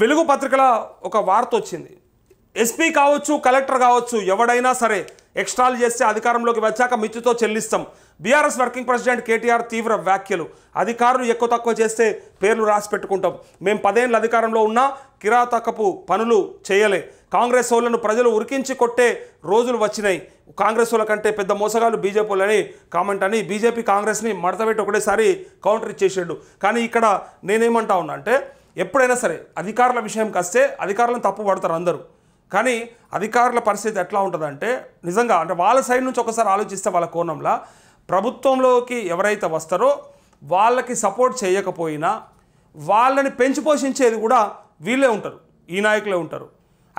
వెలుగు పత్రికల ఒక వార్త వచ్చింది ఎస్పీ కావచ్చు కలెక్టర్ కావచ్చు ఎవడైనా సరే ఎక్స్ట్రాలు చేస్తే అధికారంలోకి వచ్చాక మిత్తితో చెల్లిస్తాం బీఆర్ఎస్ వర్కింగ్ ప్రెసిడెంట్ కేటీఆర్ తీవ్ర వ్యాఖ్యలు అధికారులు ఎక్కువ తక్కువ చేస్తే పేర్లు రాసి పెట్టుకుంటాం మేము పదేళ్ళు అధికారంలో ఉన్నా కిరాతకపు పనులు చేయలే కాంగ్రెస్ వాళ్ళను ప్రజలు ఉరికించి కొట్టే రోజులు వచ్చినాయి కాంగ్రెస్ వాళ్ళ కంటే పెద్ద మోసగాళ్ళు బీజేపీ వాళ్ళని కామెంట్ అని బీజేపీ కాంగ్రెస్ని మడతబెట్టి ఒకటేసారి కౌంటర్ ఇచ్చేసాడు కానీ ఇక్కడ నేనేమంటా ఉన్నా అంటే ఎప్పుడైనా సరే అధికారుల విషయంకి వస్తే అధికారులను తప్పు పడతారు అందరూ కానీ అధికారుల పరిస్థితి ఎట్లా ఉంటుందంటే నిజంగా అంటే వాళ్ళ సైడ్ నుంచి ఒకసారి ఆలోచిస్తే వాళ్ళ కోణంలో ప్రభుత్వంలోకి ఎవరైతే వస్తారో వాళ్ళకి సపోర్ట్ చేయకపోయినా వాళ్ళని పెంచి పోషించేది కూడా వీళ్ళే ఉంటారు ఈ నాయకులే ఉంటారు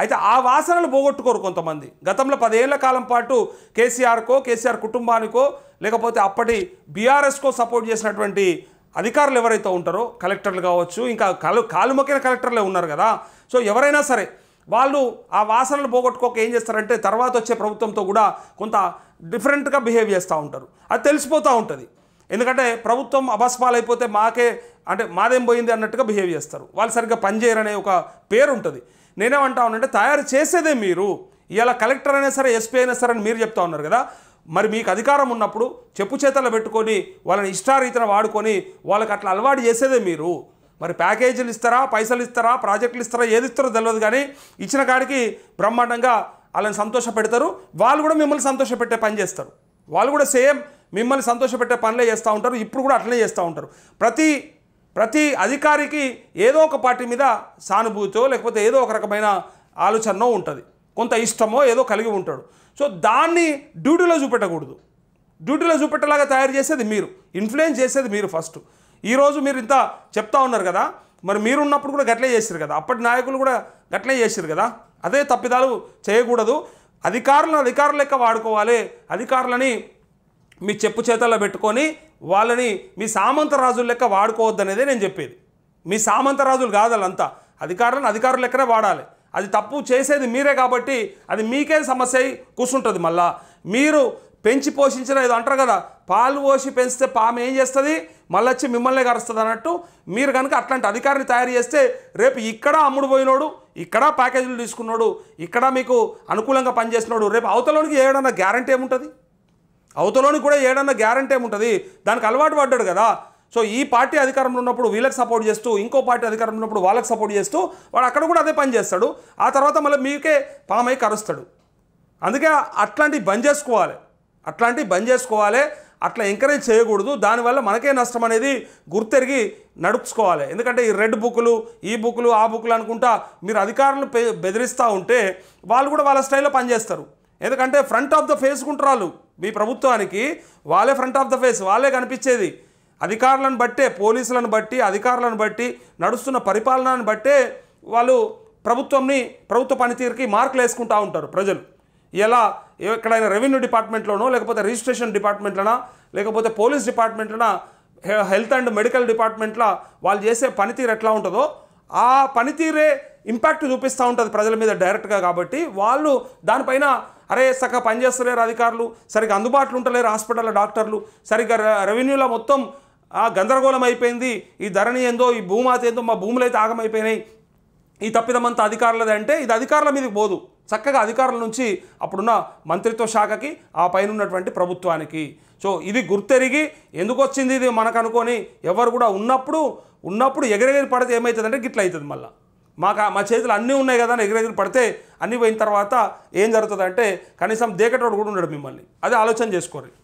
అయితే ఆ వాసనలు పోగొట్టుకోరు కొంతమంది గతంలో పదేళ్ల కాలం పాటు కేసీఆర్కో కేసీఆర్ కుటుంబానికో లేకపోతే అప్పటి బీఆర్ఎస్కో సపోర్ట్ చేసినటువంటి అధికారులు ఎవరైతే ఉంటారో కలెక్టర్లు కావచ్చు ఇంకా కాలు కాలు మొక్కిన కలెక్టర్లే ఉన్నారు కదా సో ఎవరైనా సరే వాళ్ళు ఆ వాసనలు పోగొట్టుకోక ఏం చేస్తారంటే తర్వాత వచ్చే ప్రభుత్వంతో కూడా కొంత డిఫరెంట్గా బిహేవ్ చేస్తూ ఉంటారు అది తెలిసిపోతూ ఉంటుంది ఎందుకంటే ప్రభుత్వం అయిపోతే మాకే అంటే మాదేం పోయింది అన్నట్టుగా బిహేవ్ చేస్తారు వాళ్ళు సరిగ్గా పనిచేయరనే ఒక పేరు ఉంటుంది నేనేమంటా ఉన్నానంటే తయారు చేసేదే మీరు ఇలా కలెక్టర్ అయినా సరే ఎస్పీ అయినా సరే అని మీరు చెప్తా ఉన్నారు కదా మరి మీకు అధికారం ఉన్నప్పుడు చెప్పు చేతలు పెట్టుకొని వాళ్ళని ఇష్టారీతన వాడుకొని వాళ్ళకి అట్లా అలవాటు చేసేదే మీరు మరి ప్యాకేజీలు ఇస్తారా పైసలు ఇస్తారా ప్రాజెక్టులు ఇస్తారా ఏది ఇస్తారో తెలియదు కానీ ఇచ్చిన కాడికి బ్రహ్మాండంగా వాళ్ళని సంతోష పెడతారు వాళ్ళు కూడా మిమ్మల్ని సంతోష పెట్టే పని చేస్తారు వాళ్ళు కూడా సేమ్ మిమ్మల్ని సంతోషపెట్టే పనులే చేస్తూ ఉంటారు ఇప్పుడు కూడా అట్లనే చేస్తూ ఉంటారు ప్రతి ప్రతి అధికారికి ఏదో ఒక పార్టీ మీద సానుభూతో లేకపోతే ఏదో ఒక రకమైన ఆలోచనో ఉంటుంది కొంత ఇష్టమో ఏదో కలిగి ఉంటాడు సో దాన్ని డ్యూటీలో చూపెట్టకూడదు డ్యూటీలో చూపెట్టేలాగా తయారు చేసేది మీరు ఇన్ఫ్లుయెన్స్ చేసేది మీరు ఫస్ట్ ఈరోజు మీరు ఇంత చెప్తా ఉన్నారు కదా మరి మీరు ఉన్నప్పుడు కూడా గట్లే చేశారు కదా అప్పటి నాయకులు కూడా గట్లే చేశారు కదా అదే తప్పిదాలు చేయకూడదు అధికారులను అధికారుల లెక్క వాడుకోవాలి అధికారులని మీ చెప్పు చేతల్లో పెట్టుకొని వాళ్ళని మీ సామంతరాజుల లెక్క వాడుకోవద్దనేదే నేను చెప్పేది మీ సామంతరాజులు కాదు వాళ్ళంతా అధికారులను అధికారుల లెక్కనే వాడాలి అది తప్పు చేసేది మీరే కాబట్టి అది మీకే సమస్య అయి కూర్చుంటుంది మళ్ళా మీరు పెంచి పోషించిన ఏదో అంటారు కదా పాలు పోసి పెంచితే పాము ఏం చేస్తుంది మళ్ళీ వచ్చి మిమ్మల్ని కరుస్తుంది అన్నట్టు మీరు కనుక అట్లాంటి అధికారిని తయారు చేస్తే రేపు ఇక్కడ అమ్ముడు పోయినోడు ఇక్కడ ప్యాకేజీలు తీసుకున్నాడు ఇక్కడ మీకు అనుకూలంగా పనిచేసినోడు రేపు అవతలోనికి ఏడన్నా గ్యారంటీ ఏముంటుంది అవతలోనికి కూడా ఏడన్నా గ్యారంటీ ఏముంటుంది దానికి అలవాటు పడ్డాడు కదా సో ఈ పార్టీ అధికారంలో ఉన్నప్పుడు వీళ్ళకి సపోర్ట్ చేస్తూ ఇంకో పార్టీ అధికారంలో ఉన్నప్పుడు వాళ్ళకి సపోర్ట్ చేస్తూ వాడు అక్కడ కూడా అదే పని చేస్తాడు ఆ తర్వాత మళ్ళీ మీకే పామై కరుస్తాడు అందుకే అట్లాంటివి బంద్ చేసుకోవాలి అట్లాంటివి బంద్ చేసుకోవాలి అట్లా ఎంకరేజ్ చేయకూడదు దానివల్ల మనకే నష్టం అనేది గుర్తెరిగి నడుపుకోవాలి ఎందుకంటే ఈ రెడ్ బుక్లు ఈ బుక్లు ఆ బుక్లు అనుకుంటా మీరు అధికారులు బెదిరిస్తూ ఉంటే వాళ్ళు కూడా వాళ్ళ స్టైల్లో పనిచేస్తారు ఎందుకంటే ఫ్రంట్ ఆఫ్ ద ఫేస్ కుంటారు మీ ప్రభుత్వానికి వాళ్ళే ఫ్రంట్ ఆఫ్ ద ఫేస్ వాళ్ళే కనిపించేది అధికారులను బట్టే పోలీసులను బట్టి అధికారులను బట్టి నడుస్తున్న పరిపాలనను బట్టే వాళ్ళు ప్రభుత్వంని ప్రభుత్వ పనితీరుకి మార్కులు వేసుకుంటూ ఉంటారు ప్రజలు ఎలా ఎక్కడైనా రెవెన్యూ డిపార్ట్మెంట్లోనో లేకపోతే రిజిస్ట్రేషన్ డిపార్ట్మెంట్లోనా లేకపోతే పోలీస్ డిపార్ట్మెంట్లోనా హెల్త్ అండ్ మెడికల్ డిపార్ట్మెంట్లో వాళ్ళు చేసే పనితీరు ఎట్లా ఉంటుందో ఆ పనితీరే ఇంపాక్ట్ చూపిస్తూ ఉంటుంది ప్రజల మీద డైరెక్ట్గా కాబట్టి వాళ్ళు దానిపైన అరే సక్క పనిచేస్తలేరు అధికారులు సరిగ్గా అందుబాటులో ఉంటలేరు హాస్పిటల్ డాక్టర్లు సరిగ్గా రెవెన్యూలో మొత్తం ఆ గందరగోళం అయిపోయింది ఈ ధరణి ఏందో ఈ భూమాత ఏందో మా భూములు అయితే ఆగమైపోయినాయి ఈ తప్పిదమంతా అధికారులది అంటే ఇది అధికారుల మీదకి పోదు చక్కగా అధికారుల నుంచి అప్పుడున్న మంత్రిత్వ శాఖకి ఆ పైన ఉన్నటువంటి ప్రభుత్వానికి సో ఇది గుర్తెరిగి ఎందుకు వచ్చింది ఇది మనకు అనుకొని ఎవరు కూడా ఉన్నప్పుడు ఉన్నప్పుడు ఎగరెగిరి పడితే ఏమవుతుందంటే గిట్ల అవుతుంది మళ్ళీ మాకు మా చేతులు అన్నీ ఉన్నాయి కదా అని ఎగిరెగిరి పడితే అన్నీ పోయిన తర్వాత ఏం జరుగుతుందంటే కనీసం దేకటోడు కూడా ఉండడు మిమ్మల్ని అదే ఆలోచన చేసుకోరు